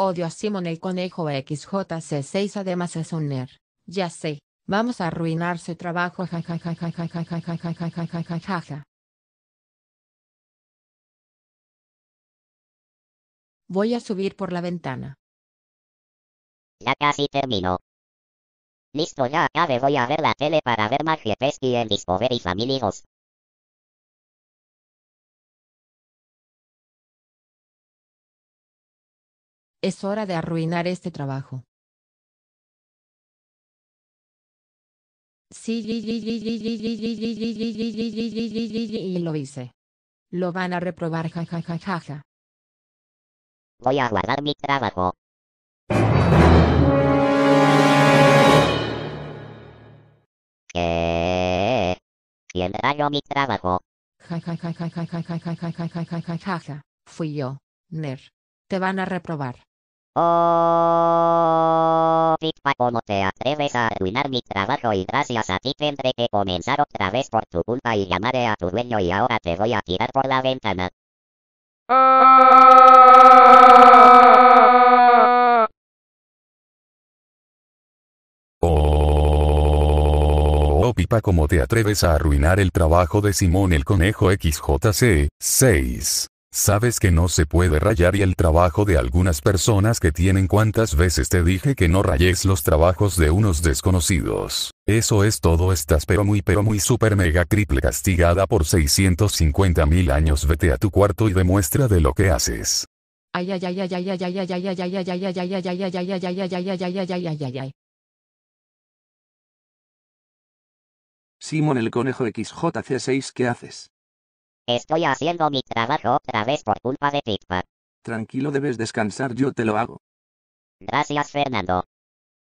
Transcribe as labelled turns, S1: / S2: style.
S1: Odio a Simon el Conejo XJC6 además es un nerd. Ya sé, vamos a arruinar su trabajo Voy a subir por la ventana. Ya casi termino. Listo ya acabe voy a ver la tele para ver GPS y el Discovery Family Es hora de arruinar este trabajo. Sí, y lo hice. Lo van a reprobar, jajajajaja. Voy a guardar mi trabajo. ¿Qué? ¿Quién yo mi trabajo? ja. Fui yo, Ner. Te van a reprobar. Oh, ah. Pipa, te atreves a arruinar mi trabajo y gracias a ti tendré que comenzar otra vez por tu culpa y llamaré a tu dueño y ahora te voy a tirar por la ventana.
S2: oh Pipa, ¿cómo te atreves a arruinar el trabajo de Simón el Conejo XJC? 6. Sabes que no se puede rayar y el trabajo de algunas personas que tienen cuántas veces te dije que no rayes los trabajos de unos desconocidos. Eso es todo estás pero muy pero muy super mega triple castigada por 650 mil años vete a tu cuarto y demuestra de lo que haces.
S1: Ay ay ay ay Simón el conejo XJC6 ¿qué haces? Estoy haciendo mi trabajo otra vez por culpa de Pitbull. Tranquilo, debes descansar, yo te lo hago. Gracias, Fernando.